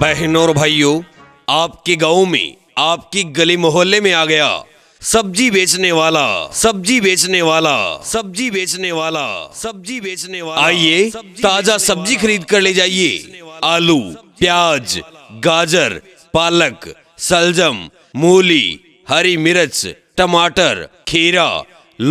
बहनों और भाइयों आपके गांव में आपकी गली मोहल्ले में आ गया सब्जी बेचने वाला सब्जी बेचने वाला सब्जी बेचने वाला सब्जी बेचने वाला आइए ताजा सब्जी खरीद कर ले जाइए आलू प्याज गाजर पालक सलजम मूली हरी मिर्च टमाटर खीरा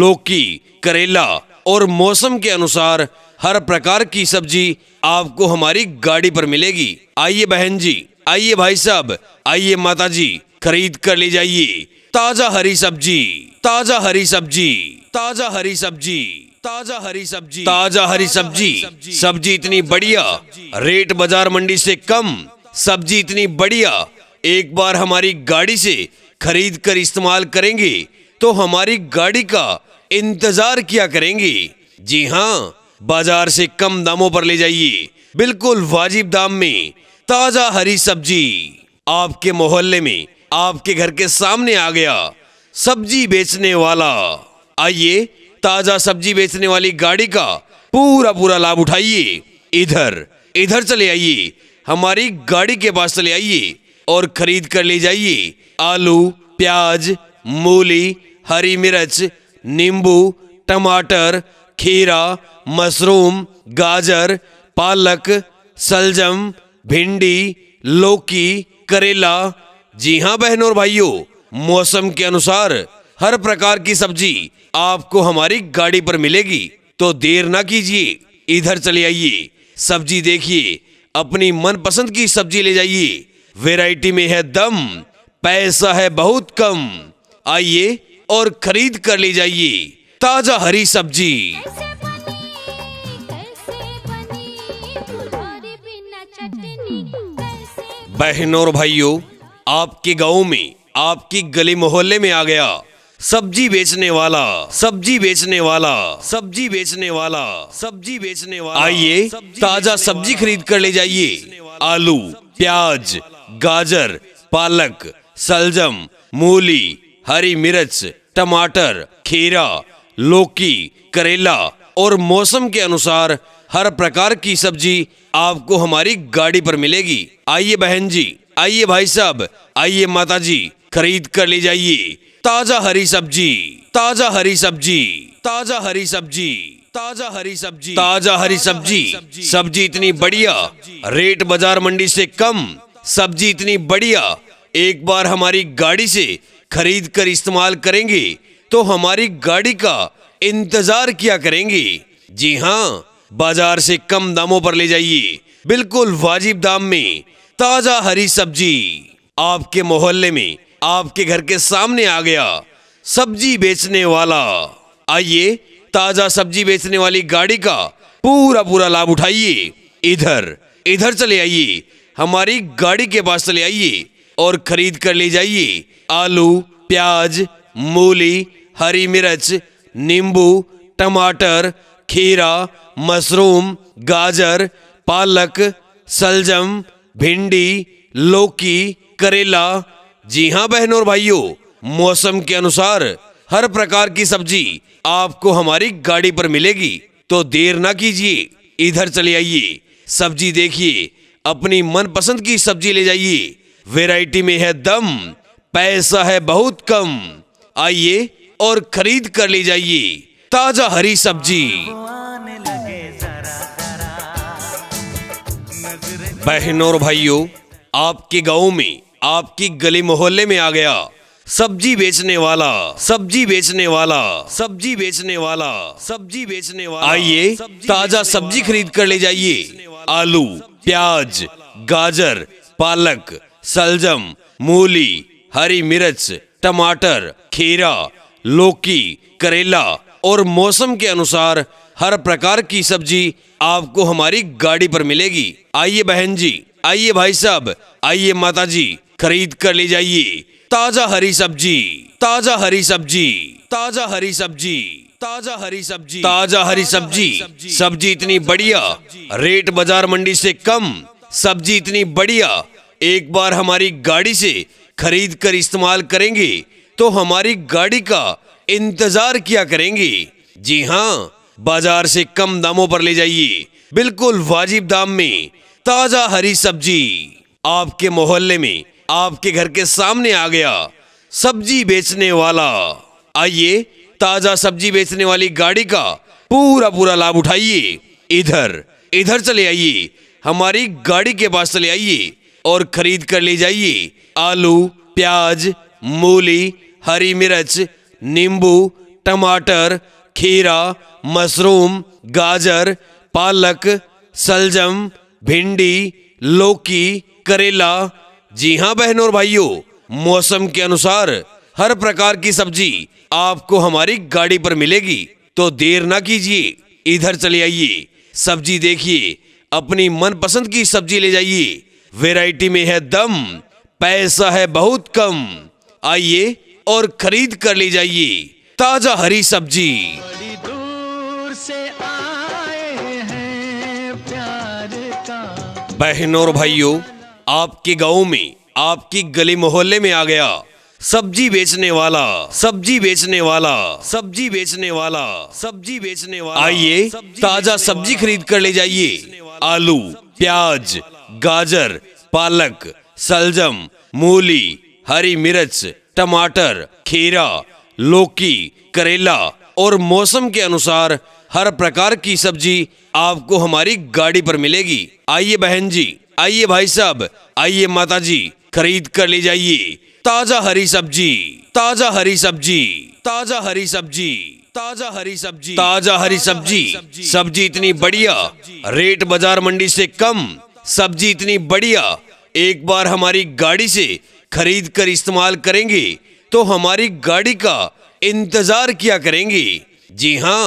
लौकी करेला और मौसम के अनुसार हर प्रकार की सब्जी आपको हमारी गाड़ी पर मिलेगी आइए बहन जी आइए भाई साहब आइए माता जी खरीद कर ले जाइए ताजा हरी सब्जी ताजा हरी सब्जी ताजा हरी सब्जी ताजा हरी सब्जी ताजा हरी सब्जी सब्जी इतनी बढ़िया रेट बाजार मंडी से कम सब्जी इतनी बढ़िया एक बार हमारी गाड़ी से खरीद कर इस्तेमाल करेंगे तो हमारी गाड़ी का इंतजार किया करेंगी जी हाँ बाजार से कम दामों पर ले जाइए बिल्कुल वाजिब दाम में ताजा हरी सब्जी आपके मोहल्ले में आपके घर के सामने आ गया सब्जी बेचने वाला आइए ताजा सब्जी बेचने वाली गाड़ी का पूरा पूरा लाभ उठाइए इधर इधर चले आइए हमारी गाड़ी के पास चले आइए और खरीद कर ले जाइए आलू प्याज मूली हरी मिर्च नींबू टमाटर खीरा मशरूम गाजर पालक सलजम भिंडी लौकी करेला जी हाँ बहनों और भाइयों मौसम के अनुसार हर प्रकार की सब्जी आपको हमारी गाड़ी पर मिलेगी तो देर ना कीजिए इधर चले आइए सब्जी देखिए अपनी मनपसंद की सब्जी ले जाइए वेराइटी में है दम पैसा है बहुत कम आइए और खरीद कर ले जाइए ताजा हरी सब्जी बहनों और भाइयों आपके गांव में आपकी गली मोहल्ले में आ गया सब्जी बेचने वाला सब्जी बेचने वाला सब्जी बेचने वाला सब्जी बेचने वाला आइए ताजा सब्जी खरीद कर ले जाइए आलू प्याज गाजर पालक सलजम मूली हरी मिर्च टमाटर खीरा लौकी करेला और मौसम के अनुसार हर प्रकार की सब्जी आपको हमारी गाड़ी पर मिलेगी आइए बहन जी आइए भाई साहब आइए माता जी खरीद कर ले जाइए ताजा हरी सब्जी ताजा हरी सब्जी ताजा हरी सब्जी ताजा हरी सब्जी ताजा हरी सब्जी सब्जी इतनी बढ़िया रेट बाजार मंडी से कम सब्जी इतनी बढ़िया एक बार हमारी गाड़ी से खरीद कर इस्तेमाल करेंगे तो हमारी गाड़ी का इंतजार किया करेंगे जी हाँ बाजार से कम दामों पर ले जाइए बिल्कुल वाजिब दाम में ताजा हरी सब्जी आपके मोहल्ले में आपके घर के सामने आ गया सब्जी बेचने वाला आइए ताजा सब्जी बेचने वाली गाड़ी का पूरा पूरा लाभ उठाइए इधर इधर चले आइए हमारी गाड़ी के पास चले आइए और खरीद कर ले जाइए आलू प्याज मूली हरी मिर्च नींबू टमाटर खीरा मशरूम गाजर पालक सलजम भिंडी लौकी करेला जी हाँ बहनों और भाइयों मौसम के अनुसार हर प्रकार की सब्जी आपको हमारी गाड़ी पर मिलेगी तो देर ना कीजिए इधर चले आइए सब्जी देखिए अपनी मनपसंद की सब्जी ले जाइए वैरायटी में है दम पैसा है बहुत कम आइए और खरीद कर ले जाइए ताजा हरी सब्जी बहनों और भाइयों आपके गांव में आपकी गली मोहल्ले में आ गया सब्जी बेचने वाला सब्जी बेचने वाला सब्जी बेचने वाला सब्जी बेचने वाला आइए ताजा सब्जी खरीद कर ले जाइए आलू प्याज गाजर पालक सलजम मूली हरी मिर्च टमाटर खीरा लौकी करेला और मौसम के अनुसार हर प्रकार की सब्जी आपको हमारी गाड़ी पर मिलेगी आइए बहन जी आइए भाई साहब आइए माता जी खरीद कर ले जाइए ताजा हरी सब्जी ताजा हरी सब्जी ताजा हरी सब्जी ताजा हरी सब्जी ताजा हरी सब्जी सब्जी इतनी बढ़िया रेट बाजार मंडी से कम सब्जी इतनी बढ़िया एक बार हमारी गाड़ी से खरीद कर इस्तेमाल करेंगे तो हमारी गाड़ी का इंतजार किया करेंगे जी हाँ बाजार से कम दामों पर ले जाइए बिल्कुल वाजिब दाम में ताजा हरी सब्जी आपके मोहल्ले में आपके घर के सामने आ गया सब्जी बेचने वाला आइए ताजा सब्जी बेचने वाली गाड़ी का पूरा पूरा लाभ उठाइए इधर इधर चले आइए हमारी गाड़ी के पास चले आइए और खरीद कर ले जाइए आलू प्याज मूली हरी मिर्च नींबू टमाटर खीरा मशरूम गाजर पालक सलजम भिंडी लौकी करेला जी हाँ बहनों और भाइयों मौसम के अनुसार हर प्रकार की सब्जी आपको हमारी गाड़ी पर मिलेगी तो देर ना कीजिए इधर चले आइए सब्जी देखिए अपनी मनपसंद की सब्जी ले जाइए वैरायटी में है दम पैसा है बहुत कम आइए और खरीद कर ले जाइए ताजा हरी सब्जी बहनों और भाइयों आपके गांव में आपकी गली मोहल्ले में आ गया सब्जी बेचने वाला सब्जी बेचने वाला सब्जी बेचने वाला सब्जी बेचने वाला आइए ताजा सब्जी खरीद कर ले जाइए आलू प्याज गाजर पालक सलजम मूली हरी मिर्च टमाटर खीरा लौकी करेला और मौसम के अनुसार हर प्रकार की सब्जी आपको हमारी गाड़ी पर मिलेगी आइए बहन जी आइए भाई साहब आइए माता जी खरीद कर ले जाइए ताजा हरी सब्जी ताजा हरी सब्जी ताजा हरी सब्जी ताजा हरी सब्जी ताजा हरी सब्जी सब्जी इतनी बढ़िया रेट बाजार मंडी से कम सब्जी इतनी बढ़िया एक बार हमारी गाड़ी से खरीद कर इस्तेमाल करेंगे तो हमारी गाड़ी का इंतजार किया करेंगे जी हाँ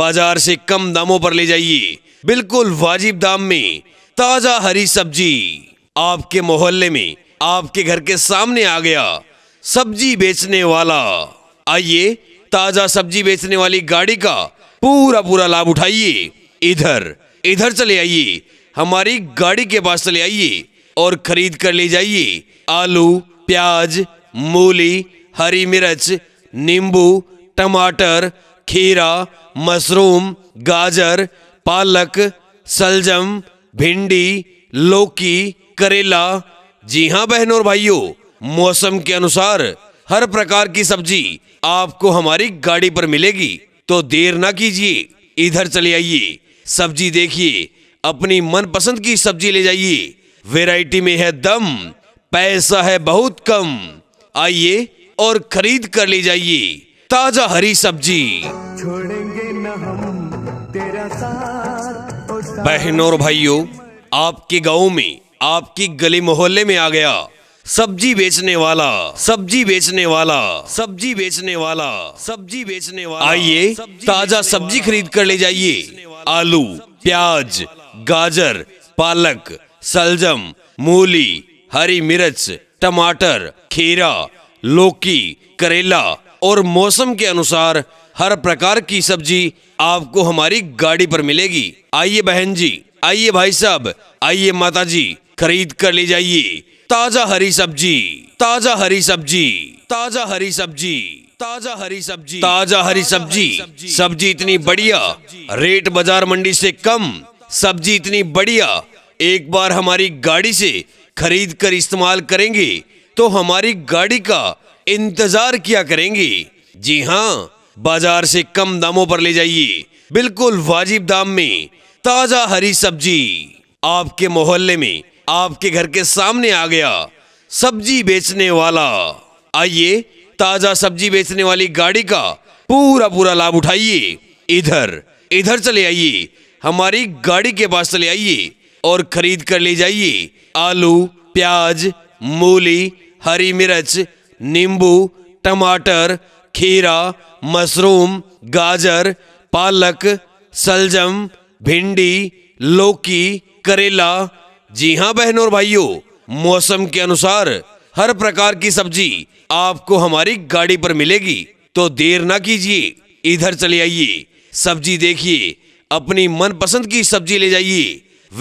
बाजार से कम दामों पर ले जाइए बिल्कुल वाजिब दाम में ताजा हरी सब्जी आपके मोहल्ले में आपके घर के सामने आ गया सब्जी बेचने वाला आइए ताजा सब्जी बेचने वाली गाड़ी का पूरा पूरा लाभ उठाइए इधर इधर चले आइए हमारी गाड़ी के पास चले आइए और खरीद कर ले जाइए आलू प्याज मूली हरी मिर्च नींबू टमाटर खीरा मशरूम गाजर पालक सलजम भिंडी लौकी करेला जी हाँ बहनों और भाइयों मौसम के अनुसार हर प्रकार की सब्जी आपको हमारी गाड़ी पर मिलेगी तो देर ना कीजिए इधर चले आइए सब्जी देखिए अपनी मनपसंद की सब्जी ले जाइए वेराइटी में है दम पैसा है बहुत कम आइए और खरीद कर ले जाइए ताजा हरी सब्जी छोड़ेंगे न हम तेरा साथ बहनों और भाइयों आपके गांव में आपकी गली मोहल्ले में आ गया सब्जी बेचने वाला सब्जी बेचने वाला सब्जी बेचने वाला सब्जी बेचने वाला आइए ताजा सब्जी खरीद कर ले जाइए आलू प्याज गाजर पालक सलजम मूली हरी मिर्च टमाटर खीरा लौकी करेला और मौसम के अनुसार हर प्रकार की सब्जी आपको हमारी गाड़ी पर मिलेगी आइए बहन जी आइए भाई साहब आइए माता जी खरीद कर ले जाइए ताजा हरी सब्जी ताजा हरी सब्जी ताजा हरी सब्जी ताजा हरी सब्जी ताजा हरी सब्जी सब्जी इतनी बढ़िया रेट बाजार मंडी से कम सब्जी इतनी बढ़िया एक बार हमारी गाड़ी से खरीद कर इस्तेमाल करेंगे तो हमारी गाड़ी का इंतजार किया करेंगे जी हाँ बाजार से कम दामों पर ले जाइए बिल्कुल वाजिब दाम में ताजा हरी सब्जी आपके मोहल्ले में आपके घर के सामने आ गया सब्जी बेचने वाला आइए ताजा सब्जी बेचने वाली गाड़ी का पूरा पूरा लाभ उठाइए इधर इधर चले आइए हमारी गाड़ी के पास चले आइए और खरीद कर ले जाइए आलू प्याज मूली हरी मिर्च नींबू टमाटर खीरा मशरूम गाजर पालक सलजम भिंडी लौकी करेला जी हाँ बहनों और भाइयों मौसम के अनुसार हर प्रकार की सब्जी आपको हमारी गाड़ी पर मिलेगी तो देर ना कीजिए इधर चले आइए सब्जी देखिए अपनी मनपसंद की सब्जी ले जाइए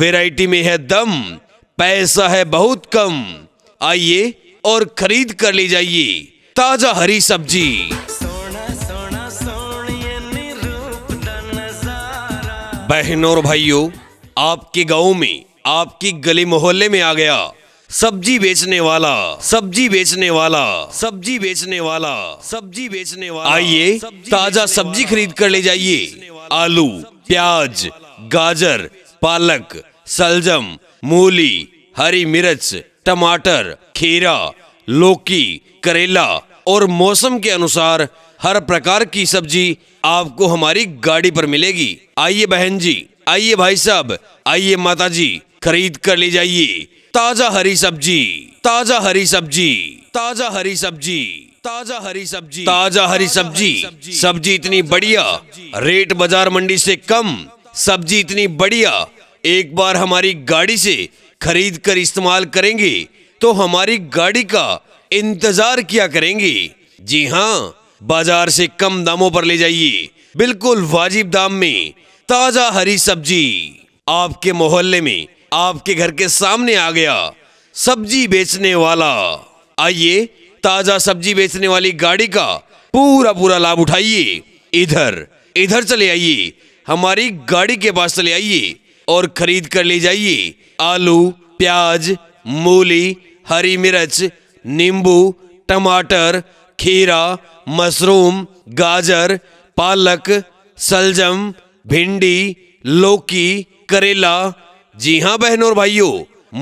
वेराइटी में है दम पैसा है बहुत कम आइए और खरीद कर ले जाइए ताजा हरी सब्जी बहनों और भाइयों आपके गांव में आपकी गली मोहल्ले में आ गया सब्जी बेचने वाला सब्जी बेचने वाला सब्जी बेचने वाला सब्जी बेचने वाला आइए ताजा सब्जी खरीद कर ले जाइए आलू प्याज गाजर पालक सलजम मूली हरी मिर्च टमाटर खीरा लौकी करेला और मौसम के अनुसार हर प्रकार की सब्जी आपको हमारी गाड़ी पर मिलेगी आइए बहन जी आइए भाई साहब आइए माता जी खरीद कर ले जाइए ताजा हरी सब्जी ताजा हरी सब्जी ताजा हरी सब्जी ताजा हरी सब्जी ताजा हरी सब्जी सब्जी इतनी बढ़िया रेट बाजार मंडी से कम सब्जी इतनी बढ़िया एक बार हमारी गाड़ी से खरीद कर इस्तेमाल करेंगे तो हमारी गाड़ी का इंतजार किया करेंगे जी हाँ बाजार से कम दामों पर ले जाइए बिल्कुल वाजिब दाम में ताजा हरी सब्जी आपके मोहल्ले में आपके घर के सामने आ गया सब्जी बेचने वाला आइए ताजा सब्जी बेचने वाली गाड़ी का पूरा पूरा लाभ उठाइए इधर इधर चले आइए हमारी गाड़ी के पास चले आइए और खरीद कर ले जाइए आलू प्याज मूली हरी मिर्च नींबू टमाटर खीरा मशरूम गाजर पालक सलजम भिंडी लौकी करेला जी हाँ बहनों और भाइयों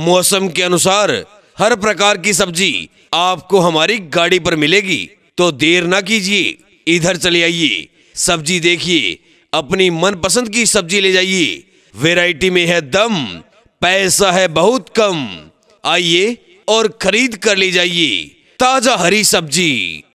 मौसम के अनुसार हर प्रकार की सब्जी आपको हमारी गाड़ी पर मिलेगी तो देर ना कीजिए इधर चले आइए सब्जी देखिए अपनी मनपसंद की सब्जी ले जाइए वेराइटी में है दम पैसा है बहुत कम आइए और खरीद कर ले जाइए ताजा हरी सब्जी